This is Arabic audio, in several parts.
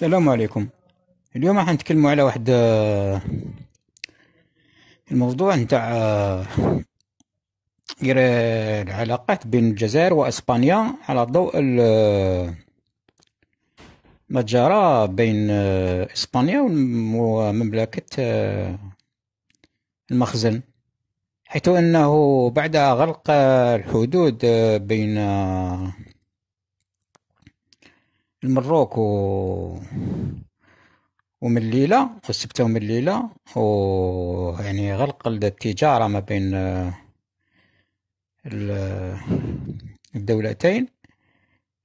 السلام عليكم اليوم راح نتكلموا على واحد آه، الموضوع نتاع آه، العلاقات بين الجزائر واسبانيا على ضوء آه، ما جرى بين اسبانيا ومملكه المخزن حيث انه بعد غلق الحدود بين المروك و ومن الليله والسبتة ومن الليله و يعني غلق التجاره ما بين آه، الدولتين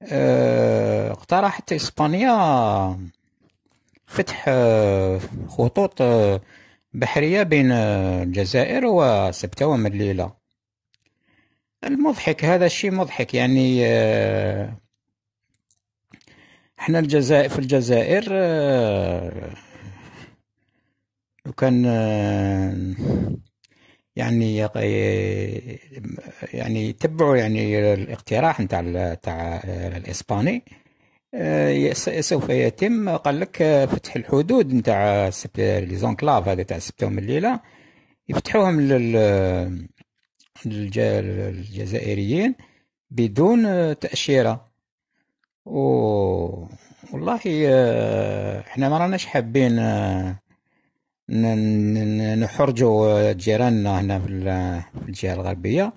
آه، اقترحت اسبانيا فتح آه، خطوط بحريه بين الجزائر وسبتة ومن الليله المضحك هذا الشيء مضحك يعني احنا الجزائر في الجزائر آه، لو كان آه، يعني آه، يعني يتبعوا يعني الاقتراح نتاع نتاع الاسباني سوف يتم قال لك فتح الحدود نتاع لي زونكلاف هذا تاع سبتهم الليله يفتحوهم لل للجزائريين بدون تاشيره والله آه، احنا ما راناش حابين آه، نحرجوا جيراننا هنا في الجهه الغربيه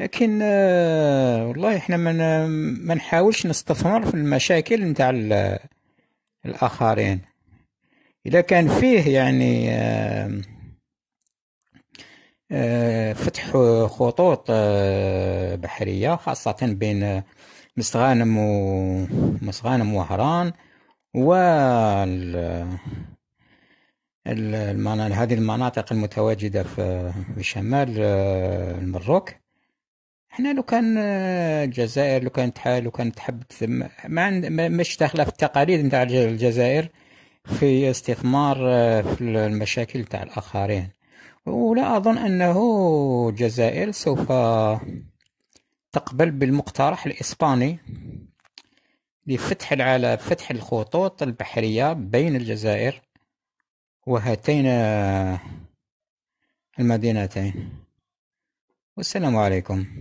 لكن آه، والله احنا ما ما نحاولش نستثمر في المشاكل نتاع الاخرين اذا كان فيه يعني فتح خطوط بحريه خاصه بين مستغانم غانم وهران و هذه المناطق المتواجدة في شمال آه، المروك احنا لو كان آه، الجزائر لو كانت لو كانت تحب ما مش داخله في التقاليد نتاع الجزائر في استثمار آه، في المشاكل نتاع الاخرين ولا اظن انه الجزائر سوف تقبل بالمقترح الإسباني لفتح على فتح الخطوط البحرية بين الجزائر وهاتين المدينتين والسلام عليكم